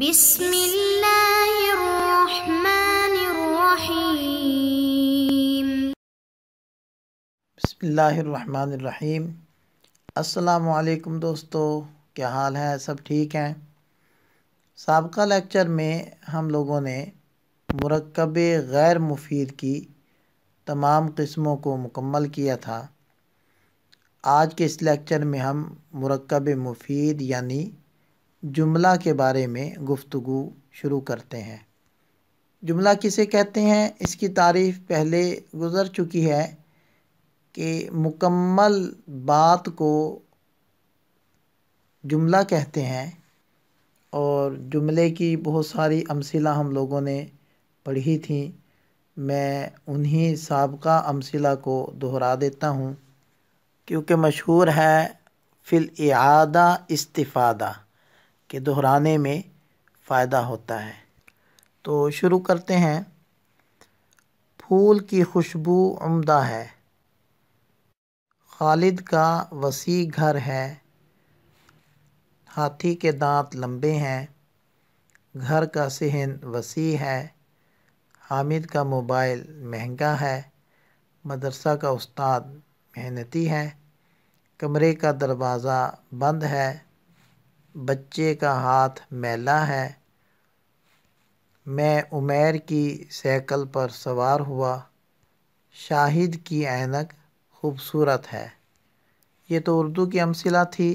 بسم اللہ الرحمن الرحیم بسم اللہ الرحمن الرحیم السلام علیکم دوستو کیا حال ہے سب ٹھیک ہیں سابقہ لیکچر میں ہم لوگوں نے مرکب غیر مفید کی تمام قسموں کو مکمل کیا تھا آج کے اس لیکچر میں ہم مرکب مفید یعنی جملہ کے بارے میں گفتگو شروع کرتے ہیں جملہ کسے کہتے ہیں اس کی تعریف پہلے گزر چکی ہے کہ مکمل بات کو جملہ کہتے ہیں اور جملے کی بہت ساری امثلہ ہم لوگوں نے پڑھی تھیں میں انہی سابقہ امثلہ کو دہرا دیتا ہوں کیونکہ مشہور ہے فی ادا استفادہ کے دہرانے میں فائدہ ہوتا ہے تو شروع کرتے ہیں پھول کی خوشبو عمدہ ہے خالد کا وسیع گھر ہے ہاتھی کے دانت لمبے ہیں گھر کا صحن وسیع ہے حامد کا موبائل مہنگا ہے مدرسہ کا استاد محنتی ہے کمرے کا دروازہ بند ہے بچے کا ہاتھ میلا ہے میں عمیر کی سیکل پر سوار ہوا شاہد کی عینک خوبصورت ہے یہ تو اردو کی امثلہ تھی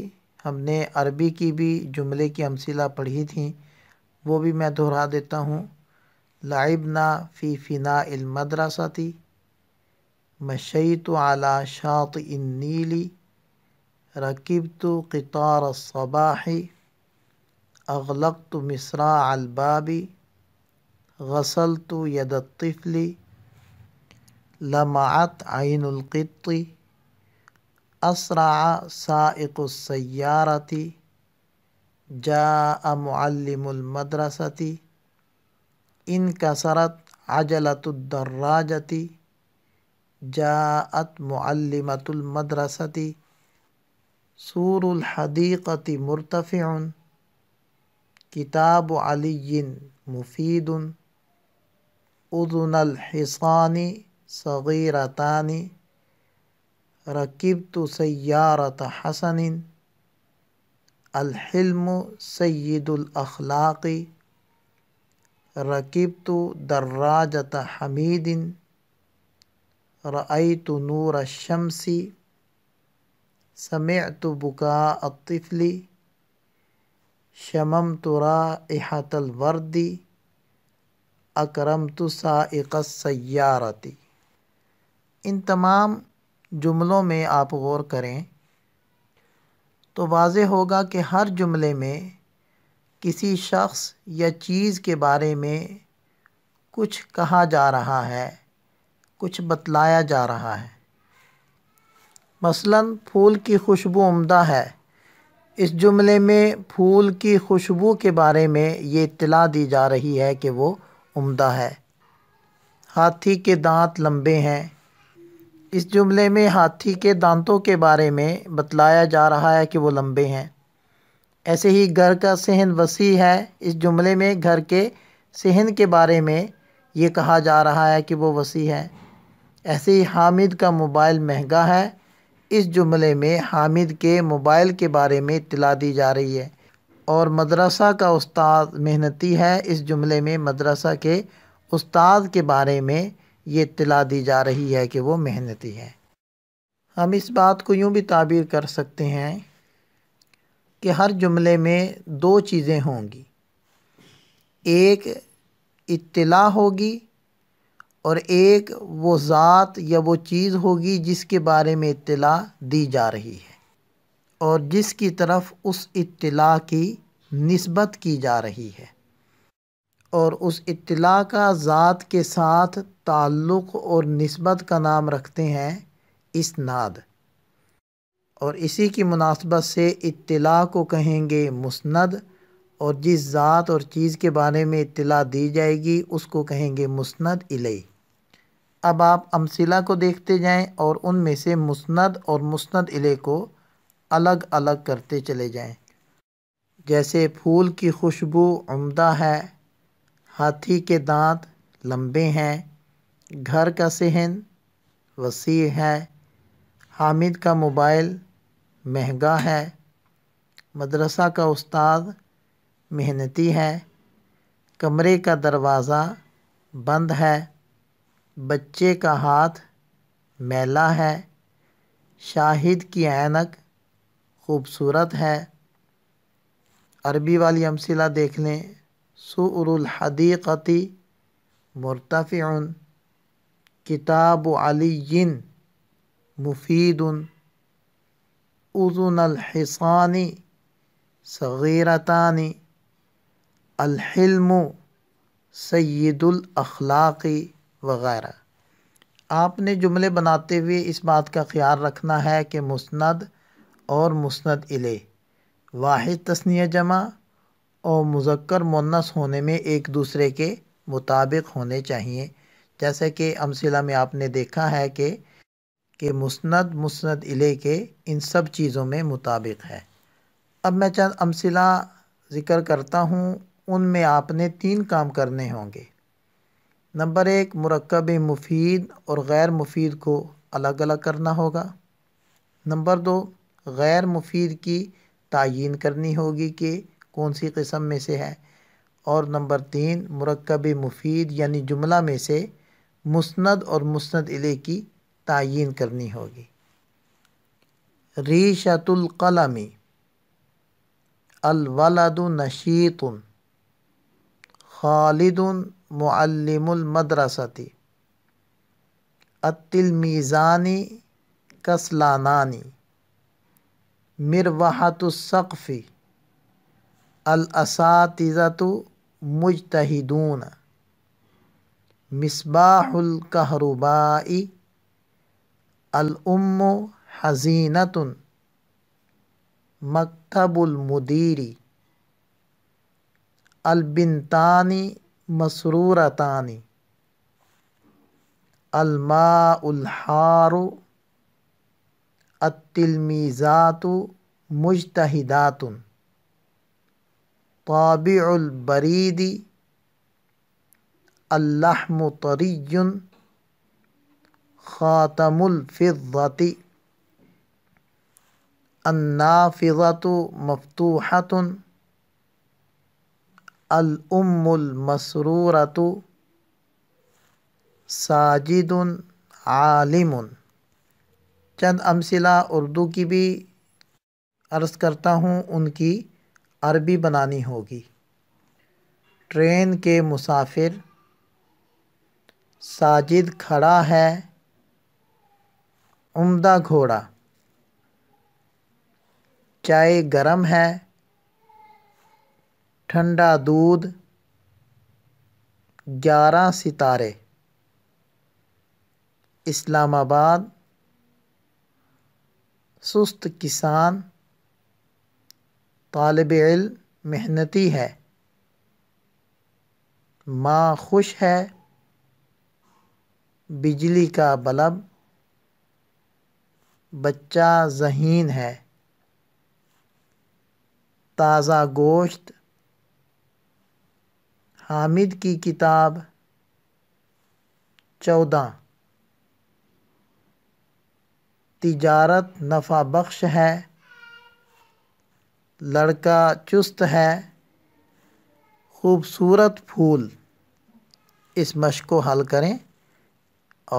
ہم نے عربی کی بھی جملے کی امثلہ پڑھی تھیں وہ بھی میں دہرا دیتا ہوں لعبنا فی فنا المدرسہ تھی مشیت علی اعلیٰ شاط النیلی ركبت قطار الصباح أغلقت مصراع الباب غسلت يد الطفل لمعت عين القط أسرع سائق السيارة جاء معلم المدرسة انكسرت عجلة الدراجة جاءت معلمة المدرسة سور الحديقة مرتفع كتاب علي مفيد أذن الحصان صغيرتان ركبت سيارة حسن الحلم سيد الأخلاق ركبت دراجة حميد رأيت نور الشمس سمعت بكاء الطفل شممت رائحة الورد اکرمت سائق السیارتی ان تمام جملوں میں آپ غور کریں تو واضح ہوگا کہ ہر جملے میں کسی شخص یا چیز کے بارے میں کچھ کہا جا رہا ہے کچھ بتلایا جا رہا ہے مثلا پھول کی خوشبو عمدہ ہے اس جملے میں پھول کی خوشبو کے بارے میں یہ اطلاع دی جا رہی ہے کہ وہ عمدہ ہے ہاتھی کے دانت لمبے ہیں اس جملے میں ہاتھی کے دانتوں کے بارے میں بتلایا جا رہا ہے کہ وہ لمبے ہیں ایسے ہی گھر کا صحن وسیع ہے اس جملے میں گھر کے صحن کے بارے میں یہ کہا جا رہا ہے کہ وہ وسیع ہے ایسے ہی حامد کا موبائل مہنگا ہے اس جملے میں حامد کے موبائل کے بارے میں اطلاع دی جا رہی ہے اور مدرسہ کا استاد محنتی ہے اس جملے میں مدرسہ کے استاد کے بارے میں یہ اطلاع دی جا رہی ہے کہ وہ محنتی ہے ہم اس بات کو یوں بھی تعبیر کر سکتے ہیں کہ ہر جملے میں دو چیزیں ہوں گی ایک اطلاع ہوگی اور ایک وہ ذات یا وہ چیز ہوگی جس کے بارے میں اطلاع دی جا رہی ہے اور جس کی طرف اس اطلاع کی نسبت کی جا رہی ہے اور اس اطلاع کا ذات کے ساتھ تعلق اور نسبت کا نام رکھتے ہیں اسناد اور اسی کی مناسبت سے اطلاع کو کہیں گے مسند اور جس ذات اور چیز کے بارے میں اطلاع دی جائے گی اس کو کہیں گے مسند علیہ اب آپ امثلہ کو دیکھتے جائیں اور ان میں سے مسند اور مسند علے کو الگ الگ کرتے چلے جائیں جیسے پھول کی خوشبو عمدہ ہے ہاتھی کے دانت لمبے ہیں گھر کا صحن وسیع ہے حامد کا موبائل مہنگا ہے مدرسہ کا استاد محنتی ہے کمرے کا دروازہ بند ہے بچے کا ہاتھ میلا ہے شاہد کی عینک خوبصورت ہے عربی والی امثلہ دیکھ لیں الحدیقتی مرتفع کتاب علی مفید اذن الحسانی صغیرتانی الحلم سید الاخلاقی وغیرہ آپ نے جملے بناتے ہوئے اس بات کا خیال رکھنا ہے کہ مسند اور مسند الے واحد تسنیہ جمع اور مذکر مونس ہونے میں ایک دوسرے کے مطابق ہونے چاہیے جیسے کہ امثلہ میں آپ نے دیکھا ہے کہ کہ مسند مسند الے کے ان سب چیزوں میں مطابق ہے اب میں چند امثلہ ذکر کرتا ہوں ان میں آپ نے تین کام کرنے ہوں گے نمبر ایک مرکب مفید اور غیر مفید کو الگ الگ کرنا ہوگا نمبر دو غیر مفید کی تعین کرنی ہوگی کہ کون سی قسم میں سے ہے اور نمبر تین مرکب مفید یعنی جملہ میں سے مسند اور مسند علی کی تعین کرنی ہوگی ریشت القلمی الولد نشیطن خالد معلم المدرسة التلميذان كسلانان مروحة السقف الأساتذة مجتهدون مصباح الكهرباء الأم حزينة مكتب المدير البنتانی مسرورتانی الماء الحار التلمیزات مجتہدات طابع البرید اللحم طری خاتم الفضت انافرت مفتوحة الام المسرور ساجد عالم چند امثلہ اردو کی بھی عرض کرتا ہوں ان کی عربی بنانی ہوگی ٹرین کے مسافر ساجد کھڑا ہے عمدہ گھوڑا چائے گرم ہے ٹھنڈا دودھ گیارہ ستارے اسلام آباد سست کسان طالب علم محنتی ہے ماں خوش ہے بجلی کا بلب بچہ ذہین ہے تازہ گوشت حامد کی کتاب چودہ تجارت نفع بخش ہے لڑکا چست ہے خوبصورت پھول اس مشق کو حل کریں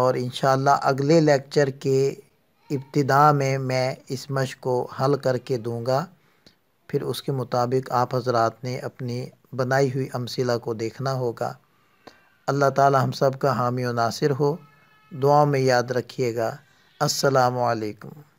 اور انشاءاللہ اگلے لیکچر کے ابتدا میں میں اس مشق کو حل کر کے دوں گا پھر اس کے مطابق آپ حضرات نے اپنی بنائی ہوئی امثلہ کو دیکھنا ہوگا اللہ تعالی ہم سب کا حامی و ناصر ہو دعاؤں میں یاد رکھیے گا السلام علیکم